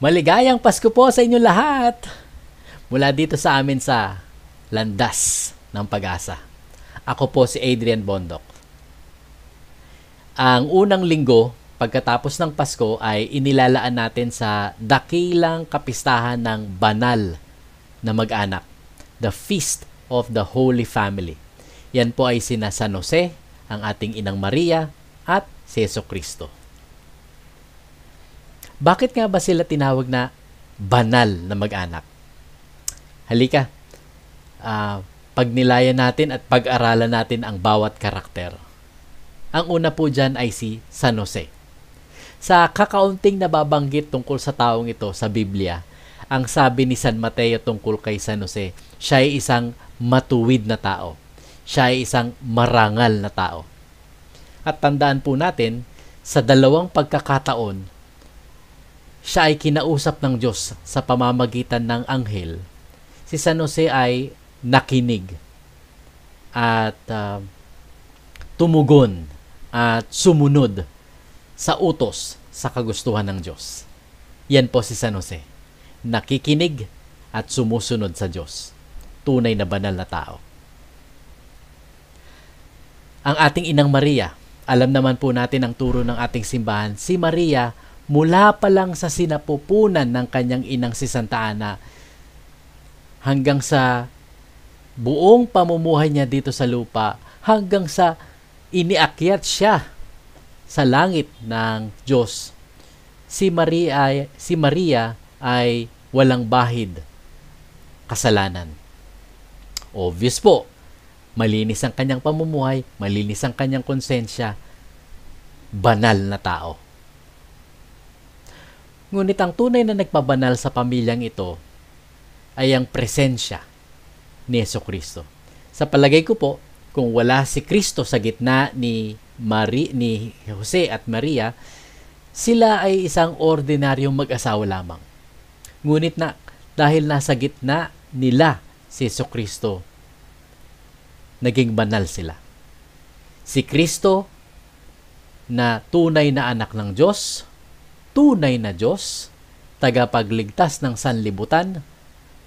Maligayang Pasko po sa inyo lahat! Mula dito sa amin sa Landas ng Pag-asa. Ako po si Adrian Bondoc. Ang unang linggo pagkatapos ng Pasko ay inilalaan natin sa dakilang kapistahan ng banal na mag-anak, the Feast of the Holy Family. Yan po ay sina San Jose, ang ating Inang Maria, at si Yeso Kristo. Bakit nga ba sila tinawag na banal na mag-anak? Halika, uh, pagnilayan natin at pag-aralan natin ang bawat karakter. Ang una po dyan ay si San Jose. Sa kakaunting nababanggit tungkol sa taong ito sa Biblia, ang sabi ni San Mateo tungkol kay San Jose, siya ay isang matuwid na tao. Siya ay isang marangal na tao. At tandaan po natin, sa dalawang pagkakataon, siya ay kinausap ng Diyos sa pamamagitan ng anghel. Si San Jose ay nakinig at uh, tumugon at sumunod sa utos sa kagustuhan ng Diyos. Yan po si San Jose. Nakikinig at sumusunod sa Diyos. Tunay na banal na tao. Ang ating Inang Maria, alam naman po natin ang turo ng ating simbahan, si Maria mula pa lang sa sinapupunan ng kanyang inang si Santa Ana hanggang sa buong pamumuhay niya dito sa lupa hanggang sa iniakyat siya sa langit ng Diyos. Si Maria si Maria ay walang bahid kasalanan. Obvious po, malinis ang kanyang pamumuhay, malinis ang kanyang konsensya, banal na tao. Ngunit ang tunay na nagpabanal sa pamilyang ito ay ang presensya ni Yeso Kristo. Sa palagay ko po, kung wala si Kristo sa gitna ni Mari ni Jose at Maria, sila ay isang ordinaryong mag-asawa lamang. Ngunit na dahil nasa gitna nila si Yeso Kristo, naging banal sila. Si Kristo na tunay na anak ng Diyos, tunay na Diyos, tagapagligtas ng sanlibutan,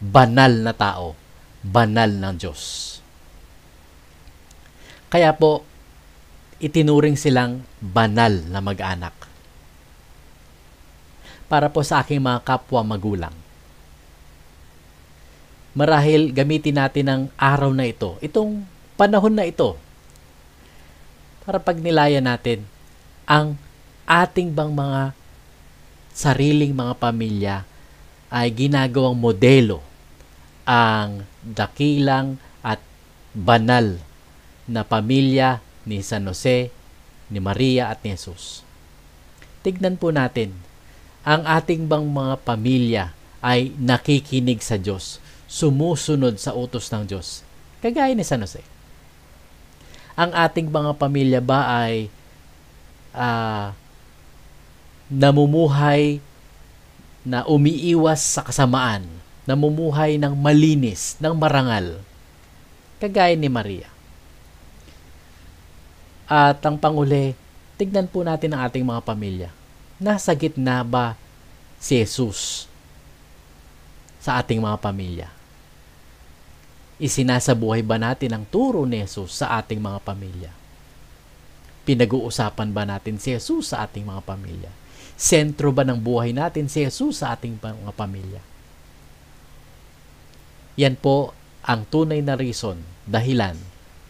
banal na tao, banal ng Diyos. Kaya po, itinuring silang banal na mag-anak. Para po sa aking mga kapwa magulang, marahil gamitin natin ang araw na ito, itong panahon na ito, para pagnilayan natin ang ating bang mga sariling mga pamilya ay ginagawang modelo ang dakilang at banal na pamilya ni San Jose, ni Maria at ni Jesus. Tignan po natin, ang ating bang mga pamilya ay nakikinig sa Diyos, sumusunod sa utos ng Diyos, kagaya ni San Jose. Ang ating mga pamilya ba ay uh, namumuhay na umiiwas sa kasamaan, namumuhay ng malinis, ng marangal, kagaya ni Maria. At ang panguli, tignan po natin ang ating mga pamilya. Nasa gitna ba si Jesus sa ating mga pamilya? Isinasabuhay ba natin ang turo ni Jesus sa ating mga pamilya? Pinag-uusapan ba natin si Jesus sa ating mga pamilya? sentro ba ng buhay natin si Jesus sa ating mga pamilya. Yan po ang tunay na reason, dahilan,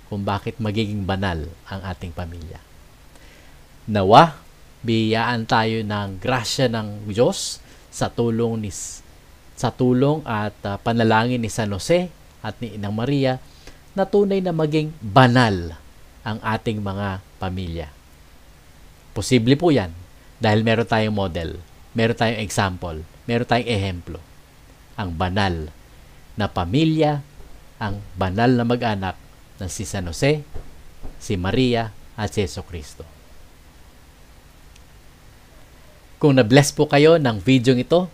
kung bakit magiging banal ang ating pamilya. Nawa, biyaan tayo ng grasya ng Diyos sa tulong ni sa tulong at uh, panalangin ni San Jose at ni Inang Maria na tunay na maging banal ang ating mga pamilya. Posible po yan dahil meron tayong model, meron tayong example, meron tayong ehemplo. Ang banal na pamilya, ang banal na mag-anak na si San Jose, si Maria, at si Yeso Kristo. Kung na-bless po kayo ng video ito,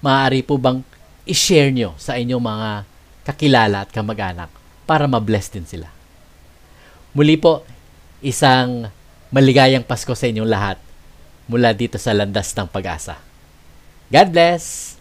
maaari po bang i-share nyo sa inyong mga kakilala at kamag-anak para ma-bless din sila. Muli po, isang maligayang Pasko sa inyong lahat mula dito sa landas ng pag-asa. God bless!